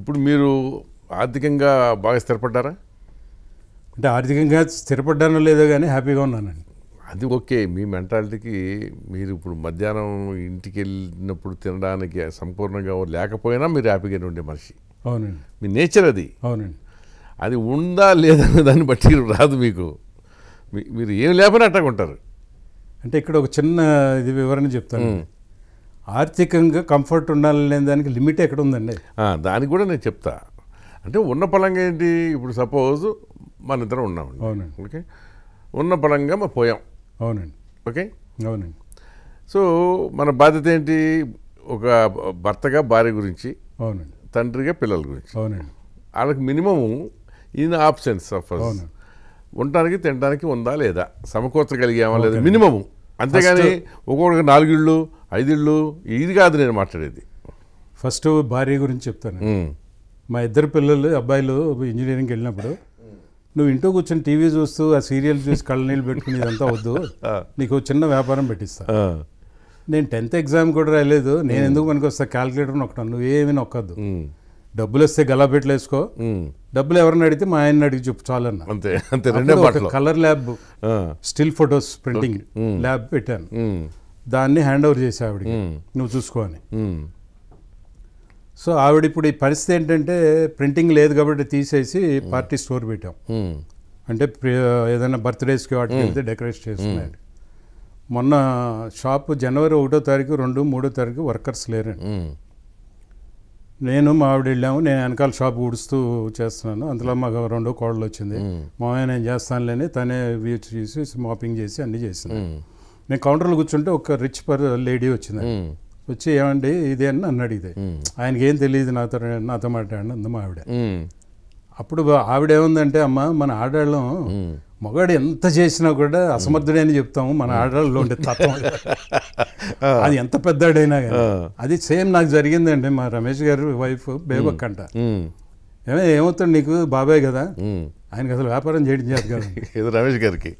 ఇప్పుడు మీరు ఆర్థికంగా బాగా స్థిరపడ్డారా అంటే ఆర్థికంగా స్థిరపడ్డానో లేదో కానీ హ్యాపీగా ఉన్నానండి అది ఓకే మీ మెంటాలిటీకి మీరు ఇప్పుడు మధ్యాహ్నం ఇంటికి వెళ్ళినప్పుడు తినడానికి సంపూర్ణంగా లేకపోయినా మీరు హ్యాపీగానే ఉండే మనిషి అవునండి మీ నేచర్ అది అవునండి అది ఉందా లేదా దాన్ని బట్టి రాదు మీకు మీరు ఏం లేకపోయినా అట్టగా ఉంటారు అంటే ఇక్కడ ఒక చిన్న ఇది వివరణ చెప్తాను ఆర్థికంగా కంఫర్ట్ ఉండాలనే దానికి లిమిట్ ఎక్కడ ఉందండి దానికి కూడా నేను చెప్తా అంటే ఉన్న పలంగా ఏంటి ఇప్పుడు సపోజ్ మన ఇద్దరం ఉన్నామండి అవునండి ఓకే ఉన్న పలంగా మా పోయాం అవునండి ఓకే అవునండి సో మన బాధ్యత ఏంటి ఒక భర్తగా భార్య గురించి అవునండి తండ్రిగా పిల్లల గురించి అవునండి వాళ్ళకి మినిమము ఇన్ ఆప్షన్స్ సపోజ్ ఉండటానికి తినడానికి ఉందా లేదా సమకూర్చగలిగామా లేదా మినిమము అంతేగాని ఒక్కొక్కడికి నాలుగిళ్ళు ఐదిళ్ళు ఇది కాదు నేను మాట్లాడేది ఫస్ట్ భార్య గురించి చెప్తాను మా ఇద్దరు పిల్లలు అబ్బాయిలు ఇంజనీరింగ్కి వెళ్ళినప్పుడు నువ్వు ఇంట్లో కూర్చొని టీవీ చూస్తూ ఆ సీరియల్ చూసి కళ్ళ నీళ్ళు పెట్టుకుని ఇదంతా వద్దు నీకు చిన్న వ్యాపారం పెట్టిస్తా నేను టెన్త్ ఎగ్జామ్ కూడా రాయలేదు నేను ఎందుకు పనికి వస్తా క్యాల్కులేటర్ నొక్కడం నువ్వేమీ నొక్కద్దు డబ్బులు వస్తే గలాపెట్లు వేసుకో డబ్బులు ఎవరిని అడిగితే మా ఆయన అడిగి చెప్పు చాలన్నా అంతే అంతే colour lab still photos printing lab పెట్టాను దాన్ని హ్యాండ్ ఓవర్ చేసి ఆవిడ నువ్వు అని సో ఆవిడ ఇప్పుడు ఈ పరిస్థితి ఏంటంటే ప్రింటింగ్ లేదు కాబట్టి తీసేసి పార్టీ స్టోర్ పెట్టాం అంటే ఏదైనా బర్త్డేస్కి వాటికి వెళ్తే డెకరేట్ చేస్తున్నాడు మొన్న షాప్ జనవరి ఒకటో తారీఖు రెండు మూడో తారీఖు వర్కర్స్ లేరండి నేను మా ఆవిడ వెళ్ళాము నేను వెనకాల షాప్ ఊడుస్తూ చేస్తున్నాను అందులో మాకు రెండో కోడలు వచ్చింది మా ఆయన నేను చేస్తానులేని తనే వీచి చూసి మాపింగ్ చేసి అన్నీ చేసింది నేను కౌంటర్లో కూర్చుంటే ఒక రిచ్ పర్ లేడీ వచ్చింది వచ్చి ఏమండి ఇదే అని అన్నాడు ఇదే ఆయనకి ఏం తెలియదు నాతో నాతో మాట్లాడిన అందమా ఆవిడ అప్పుడు ఆవిడేముందంటే అమ్మ మన ఆడాళ్ళం మొగాడు ఎంత చేసినా కూడా అసమర్థుడే అని చెప్తాము మన ఆడవాళ్ళు ఉండే తత్వం అది ఎంత పెద్దాడైనా కానీ అది సేమ్ నాకు జరిగిందండి మా రమేష్ గారు వైఫ్ బేబక్ అంట ఏమైనా ఏమవుతాడు నీకు బాబాయ్ కదా ఆయనకి అసలు వ్యాపారం చేయడం చేయదు కదా ఇది రమేష్ గారికి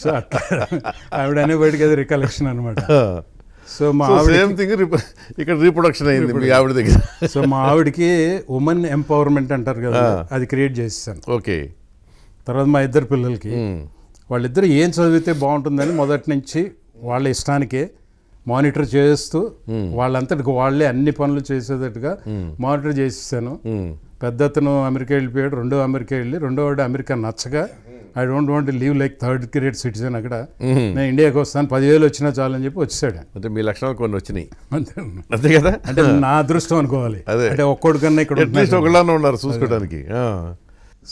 సో అట్లా ఆవిడ అనేవాడికి అది రికలెక్షన్ అనమాట సో మా సేమ్ ఇక్కడ రీప్రొడక్షన్ అయింది ఆవిడ దగ్గర సో మా ఆవిడకి ఉమెన్ ఎంపవర్మెంట్ అంటారు కదా అది క్రియేట్ చేసేసాను ఓకే తర్వాత మా ఇద్దరు పిల్లలకి వాళ్ళిద్దరు ఏం చదివితే బాగుంటుందని మొదటి నుంచి వాళ్ళ ఇష్టానికే మానిటర్ చేస్తూ వాళ్ళంతటి వాళ్లే అన్ని పనులు చేసేటట్టుగా మానిటర్ చేసేసాను పెద్ద అతను అమెరికా వెళ్ళిపోయాడు రెండో అమెరికా వెళ్ళి రెండో వాడు అమెరికా నచ్చగా I don't want leave like third grade citizen అక్కడ నేను ఇండియాకి వస్తాను పదివేలు వచ్చినా చాలు అని చెప్పి వచ్చేసాడు అంటే మీ లక్షణాలు కొన్ని వచ్చినాయి అంతే కదా అంటే నా అదృష్టం అనుకోవాలి అంటే ఒక్కొక్కడికన్నా ఇక్కడ ఉన్నారు చూసుకోవడానికి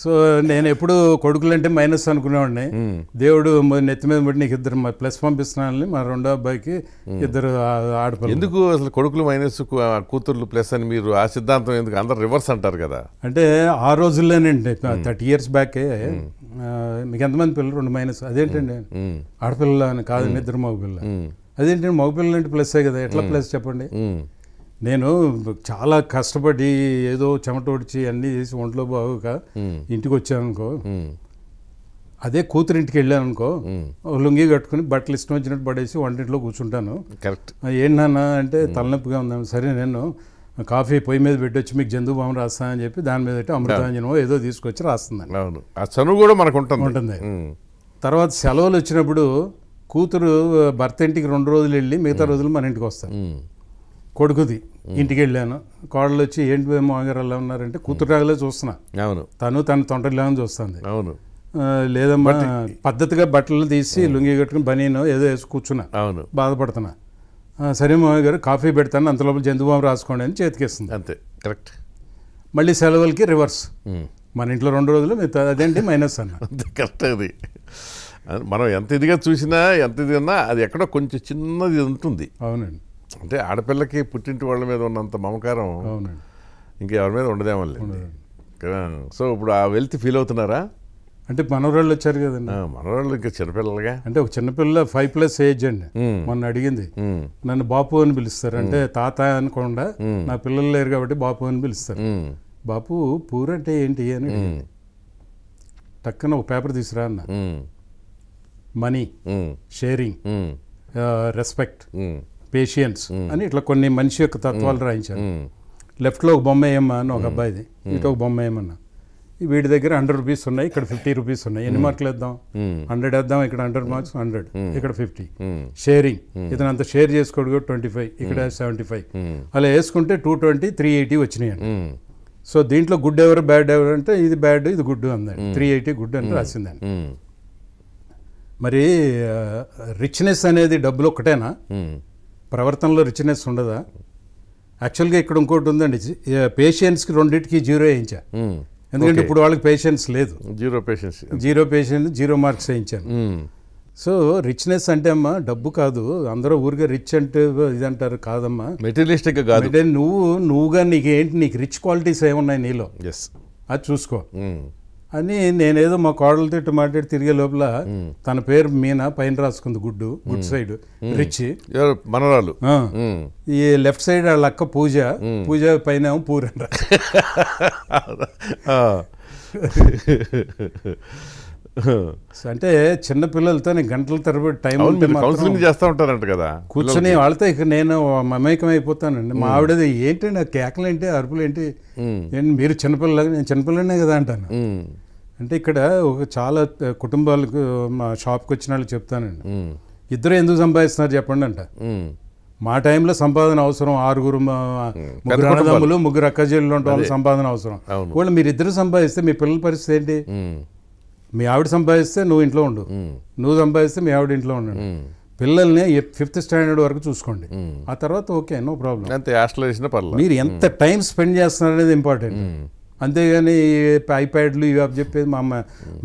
సో నేను ఎప్పుడు కొడుకులంటే మైనస్ అనుకునేవాడిని దేవుడు నెత్తి మీద పడి నీకు ఇద్దరు ప్లస్ పంపిస్తున్నాను మా రెండో అబ్బాయికి ఇద్దరు ఆడపడు ఎందుకు అసలు కొడుకులు మైనస్ కూతుర్లు ప్లస్ అని మీరు ఆ సిద్ధాంతం ఎందుకు అందరు రివర్స్ అంటారు కదా అంటే ఆ రోజుల్లోనండి థర్టీ ఇయర్స్ బ్యాకే మీకు ఎంతమంది పిల్లలు రెండు మైనస్ అదేంటండి ఆడపిల్ల అని కాదు ఇద్దరు మగపిల్ల అదేంటండి మగపిల్లలు అంటే ప్లస్సే కదా ఎట్లా ప్లస్ చెప్పండి నేను చాలా కష్టపడి ఏదో చెమటోడిచి అన్నీ చేసి ఒంట్లో బాగోక ఇంటికి వచ్చాననుకో అదే కూతురింటికి వెళ్ళాను అనుకో లుంగి కట్టుకుని బట్టలు ఇష్టం వచ్చినట్టు పడేసి వంటింట్లో కూర్చుంటాను కరెక్ట్ ఏంటన్నా అంటే తలనొప్పిగా ఉందా సరే నేను కాఫీ పొయ్యి మీద పెట్టొచ్చి మీకు జంతు బామ రాస్తా అని చెప్పి దాని మీద అమృతాంజనమో ఏదో తీసుకొచ్చి రాస్తున్నాను ఆ కూడా మనకు ఉంటుంది తర్వాత సెలవులు వచ్చినప్పుడు కూతురు భర్త ఇంటికి రెండు రోజులు వెళ్ళి మిగతా రోజులు మన ఇంటికి వస్తాను కొడుకుది ఇంటికి వెళ్ళాను కోడలు వచ్చి ఏంటి మామగారు ఎలా ఉన్నారంటే కూతురులాగలే చూస్తున్నా అవును తను తన లేవని చూస్తుంది అవును లేదమ్మా పద్ధతిగా బట్టలు తీసి లుంగి కట్టుకుని బనీను ఏదో వేసి కూర్చున్నా అవును బాధపడుతున్నా సరే మామగారు కాఫీ పెడతాను అంత లోపల జంతుబాబు రాసుకోండి అని చేతికిస్తుంది అంతే కరెక్ట్ మళ్ళీ సెలవులకి రివర్స్ మన ఇంట్లో రెండు రోజులు మిగతా అదేంటి మైనస్ అన్న కరెక్ట్ అది మనం ఎంత ఇదిగా చూసినా ఎంత ఇదిగా అది ఎక్కడో కొంచెం చిన్నది ఉంటుంది అవునండి అంటే ఆడపిల్లకి పుట్టింటి వాళ్ళ మీద ఉన్నంత మమకారం ఇంకెవరి మీద ఉండదేమో లేదు సో ఇప్పుడు ఆ వెల్త్ ఫీల్ అవుతున్నారా అంటే మనవరాళ్ళు వచ్చారు కదండి మనవరాళ్ళు ఇంకా చిన్నపిల్లలుగా అంటే ఒక చిన్నపిల్ల ఫైవ్ ప్లస్ ఏజ్ అండి మొన్న అడిగింది నన్ను బాపు అని పిలుస్తారు అంటే తాత అనకుండా నా పిల్లలు లేరు కాబట్టి బాపు అని పిలుస్తారు బాపు పూర్ అంటే ఏంటి అని టక్కన ఒక పేపర్ తీసుకురా అన్న money sharing respect patience hmm. అని ఇట్లా కొన్ని మనిషి యొక్క తత్వాలు hmm. రాయించాను లెఫ్ట్లో hmm. ఒక బొమ్మ వేయమ్మా అని ఒక అబ్బాయిది ఇటు ఒక బొమ్మ ఏమన్న వీడి దగ్గర హండ్రెడ్ రూపీస్ ఉన్నాయి ఇక్కడ ఫిఫ్టీ రూపీస్ ఉన్నాయి ఎన్ని మార్కులు వేద్దాం హండ్రెడ్ వేద్దాం ఇక్కడ హండ్రెడ్ మార్క్స్ హండ్రెడ్ ఇక్కడ ఫిఫ్టీ షేరింగ్ ఇతను అంత షేర్ చేసుకోడు ట్వంటీ ఫైవ్ ఇక్కడ సెవెంటీ ఫైవ్ అలా వేసుకుంటే టూ ట్వంటీ త్రీ ఎయిటీ వచ్చినాయి సో దీంట్లో గుడ్ ఎవరు బ్యాడ్ ఎవరు అంటే ఇది బ్యాడ్ ఇది గుడ్ అందండి త్రీ ఎయిటీ గుడ్ అని రాసిందండి మరి రిచ్నెస్ అనేది డబ్బులు ఒకటేనా ప్రవర్తనలో రిచ్నెస్ ఉండదా యాక్చువల్గా ఇక్కడ ఇంకోటి ఉందండి పేషెంట్స్కి రెండింటికి జీరో వేయించా ఎందుకంటే ఇప్పుడు వాళ్ళకి పేషెన్స్ లేదు zero patience zero patient zero marks వేయించాను సో రిచ్నెస్ అంటే అమ్మా డబ్బు కాదు అందరూ ఊరికే రిచ్ అంటే ఇది అంటారు కాదమ్మా మెటీరియలిస్టిక్ కాదు అంటే నువ్వు నువ్వుగా నీకు ఏంటి నీకు రిచ్ క్వాలిటీస్ ఏమున్నాయి నీలో ఎస్ అది చూసుకో అని నేనేదో మా కోడలు తిట్టు మాట్లాడి తిరిగే లోపల తన పేరు మీనా పైన రాసుకుంది గుడ్డు గుడ్ సైడ్ రిచ్ మనరాలు ఈ లెఫ్ట్ సైడ్ వాళ్ళ అక్క పూజ పూజ పైన పూరన్ అంటే చిన్న పిల్లలతో నేను గంటల తరబడి టైం కౌన్సిలింగ్ చేస్తూ ఉంటారంట కదా కూర్చొని వాళ్ళతో ఇక నేను మమేకం అయిపోతానండి మా ఆవిడది ఏంటి ఆ కేకలు ఏంటి అరుపులు ఏంటి మీరు చిన్నపిల్లలాగా నేను చిన్నపిల్లనే కదా అంటాను అంటే ఇక్కడ ఒక చాలా కుటుంబాలకు మా షాప్కి వచ్చిన వాళ్ళు చెప్తానండి ఇద్దరు ఎందుకు సంపాదిస్తున్నారు చెప్పండి అంట మా టైంలో సంపాదన అవసరం ఆరుగురు ముగ్గురు అన్నదమ్ములు ముగ్గురు అక్కజీళ్ళు ఉంటాం సంపాదన అవసరం వాళ్ళు మీరు ఇద్దరు సంపాదిస్తే మీ పిల్లల పరిస్థితి ఏంటి మీ ఆవిడ సంపాదిస్తే నువ్వు ఇంట్లో ఉండు నువ్వు సంపాదిస్తే మీ ఆవిడ ఇంట్లో ఉండండి పిల్లల్ని ఫిఫ్త్ స్టాండర్డ్ వరకు చూసుకోండి ఆ తర్వాత ఓకే నో ప్రాబ్లం హాస్టల్ పర్లేదు మీరు ఎంత టైం స్పెండ్ చేస్తున్నారనేది ఇంపార్టెంట్ అంతేగాని ఐప్యాడ్లు ఇవి అవి చెప్పేది మా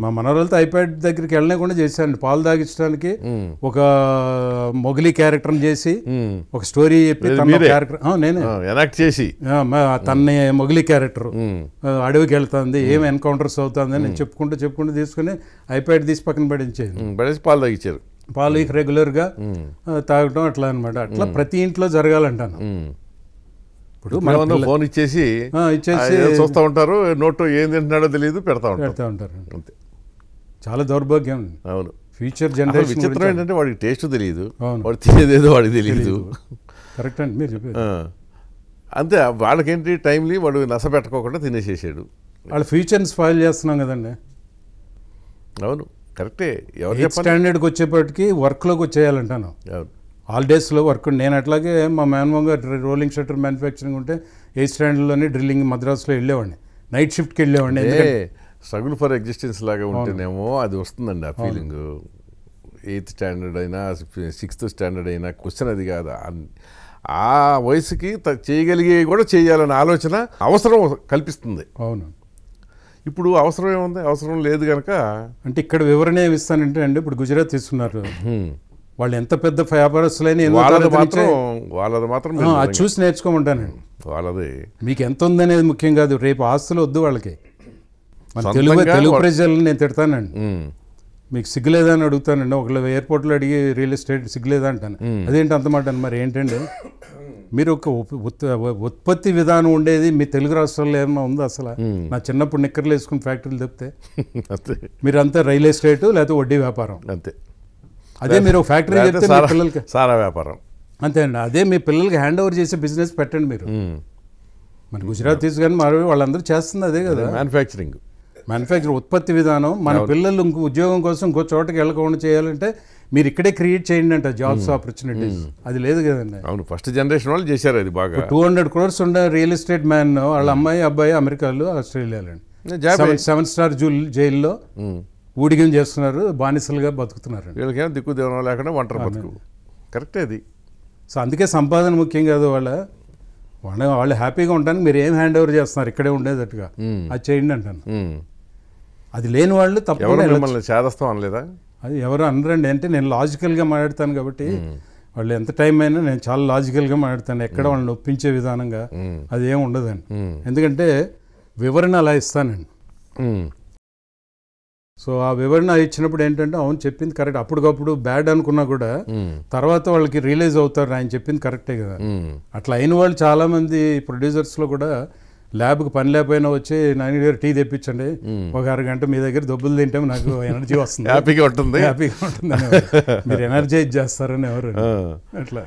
మా మనవరాలతో ఐప్యాడ్ దగ్గరికి కూడా చేశాను పాలు తాగించడానికి ఒక మొగలి క్యారెక్టర్ చేసి ఒక స్టోరీ చెప్పి క్యారెక్టర్ నేనే ఎనాక్ట్ చేసి తన్నే మొగలి క్యారెక్టర్ అడవికి వెళ్తుంది ఏం ఎన్కౌంటర్స్ అవుతుంది అని చెప్పుకుంటూ చెప్పుకుంటూ తీసుకుని ఐప్యాడ్ తీసి పక్కన పడించేది పాలు తాగించారు పాలు రెగ్యులర్గా తాగటం అట్లా అనమాట అట్లా ప్రతి ఇంట్లో జరగాలంటాను ఇప్పుడు మనం ఫోన్ ఇచ్చేసి ఇచ్చేసి చూస్తూ ఉంటారు నోటు ఏం తింటున్నాడో తెలియదు పెడతా ఉంటారు పెడతా ఉంటారు అంతే చాలా దౌర్భాగ్యం అవును ఫ్యూచర్ జనరేషన్ విచిత్రం ఏంటంటే వాడికి టేస్ట్ తెలియదు వాడు తినేదేదో వాడికి తెలియదు కరెక్ట్ అండి మీరు అంతే వాళ్ళకేంటి టైంలీ వాడు నస పెట్టకోకుండా తినేసేసాడు వాళ్ళ ఫ్యూచర్ని స్పాయిల్ చేస్తున్నాం కదండి అవును కరెక్టే ఎవరు స్టాండర్డ్కి వచ్చేప్పటికి వర్క్లోకి వచ్చేయాలంటాను అవును హాలిడేస్లో వర్క్ నేను అట్లాగే మా మేనమోహన్ గారు రోలింగ్ షట్టర్ మ్యానుఫ్యాక్చరింగ్ ఉంటే ఏ స్టాండర్డ్లోనే డ్రిల్లింగ్ మద్రాసులో వెళ్ళేవాడిని నైట్ షిఫ్ట్కి వెళ్ళేవాడిని స్ట్రగుల్ ఫర్ ఎగ్జిస్టెన్స్ లాగా ఉంటేనేమో అది వస్తుందండి ఆ ఫీలింగ్ ఎయిత్ స్టాండర్డ్ అయినా సిక్స్త్ స్టాండర్డ్ అయినా క్వశ్చన్ అది కాదు ఆ వయసుకి చేయగలిగే కూడా చేయాలనే ఆలోచన అవసరం కల్పిస్తుంది అవును ఇప్పుడు అవసరం ఏముంది అవసరం లేదు కనుక అంటే ఇక్కడ వివరణ ఏమిస్తానంటే అండి ఇప్పుడు గుజరాత్ తీసుకున్నారు వాళ్ళు ఎంత పెద్ద వ్యాపారస్తులైన వాళ్ళది మాత్రం వాళ్ళది మాత్రం అది చూసి నేర్చుకోమంటానండి వాళ్ళది మీకు ఎంత ఉందనేది ముఖ్యం కాదు రేపు ఆస్తులు వద్దు వాళ్ళకి మన తెలుగు తెలుగు ప్రజలను నేను తిడతానండి మీకు సిగ్గులేదా అని అడుగుతానండి ఒకళ్ళు ఎయిర్పోర్ట్లో అడిగి రియల్ ఎస్టేట్ సిగ్గులేదా అంటాను అదేంటి అంతమాట అని మరి ఏంటండి మీరు ఒక ఉత్పత్తి విధానం ఉండేది మీ తెలుగు రాష్ట్రాల్లో ఏమైనా ఉందా అసలు నా చిన్నప్పుడు నిక్కర్లు వేసుకుని ఫ్యాక్టరీలు తప్పితే మీరంతా రియల్ ఎస్టేటు లేకపోతే వడ్డీ వ్యాపారం అంతే అదే మీరు ఫ్యాక్టరీ చెప్తే పిల్లలకి సారా వ్యాపారం అంతేనండి అదే మీ పిల్లలకి హ్యాండ్ ఓవర్ చేసే బిజినెస్ పెట్టండి మీరు మన గుజరాత్ తీసుకొని మరి వాళ్ళందరూ చేస్తుంది అదే కదా మ్యానుఫ్యాక్చరింగ్ మ్యానుఫ్యాక్చరింగ్ ఉత్పత్తి విధానం మన పిల్లలు ఇంకో ఉద్యోగం కోసం ఇంకో చోటకి వెళ్ళకుండా చేయాలంటే మీరు ఇక్కడే క్రియేట్ చేయండి అంట జాబ్స్ ఆపర్చునిటీస్ అది లేదు కదండి అవును ఫస్ట్ జనరేషన్ వాళ్ళు చేశారు అది బాగా టూ హండ్రెడ్ క్రోర్స్ ఉండే రియల్ ఎస్టేట్ మ్యాన్ వాళ్ళ అమ్మాయి అబ్బాయి అమెరికాలో ఆస్ట్రేలియాలో సెవెన్ స్టార్ జూల్ జైల్లో ఊడిగం చేస్తున్నారు బానిసలుగా బతుకుతున్నారు వీళ్ళకేమో దిక్కు దేవనం లేకుండా వంటర బతుకు కరెక్టే అది సో అందుకే సంపాదన ముఖ్యం కాదు వాళ్ళ వాళ్ళ వాళ్ళు హ్యాపీగా ఉండడానికి మీరు ఏం హ్యాండ్ ఓవర్ చేస్తున్నారు ఇక్కడే ఉండేటట్టుగా అది చేయండి అంటాను అది లేని వాళ్ళు తప్పకుండా మిమ్మల్ని అనలేదా అది ఎవరు అనరండి అంటే నేను లాజికల్గా మాట్లాడతాను కాబట్టి వాళ్ళు ఎంత టైం అయినా నేను చాలా లాజికల్గా మాట్లాడతాను ఎక్కడ వాళ్ళని ఒప్పించే విధానంగా అది ఏం ఉండదండి ఎందుకంటే వివరణ అలా ఇస్తానండి సో ఆ వివరణ ఇచ్చినప్పుడు ఏంటంటే అవును చెప్పింది కరెక్ట్ అప్పటికప్పుడు బ్యాడ్ అనుకున్నా కూడా తర్వాత వాళ్ళకి రియలైజ్ అవుతారు ఆయన చెప్పింది కరెక్టే కదా అట్లా అయిన వాళ్ళు చాలా ప్రొడ్యూసర్స్ ప్రొడ్యూసర్స్లో కూడా ల్యాబ్కి పని లేకపోయినా వచ్చి నాని గారు టీ తెప్పించండి ఒక అరగంట మీ దగ్గర దొబ్బులు తింటే నాకు ఎనర్జీ వస్తుంది హ్యాపీగా ఉంటుంది హ్యాపీగా ఉంటుంది మీరు ఎనర్జైజ్ చేస్తారని ఎవరు అట్లా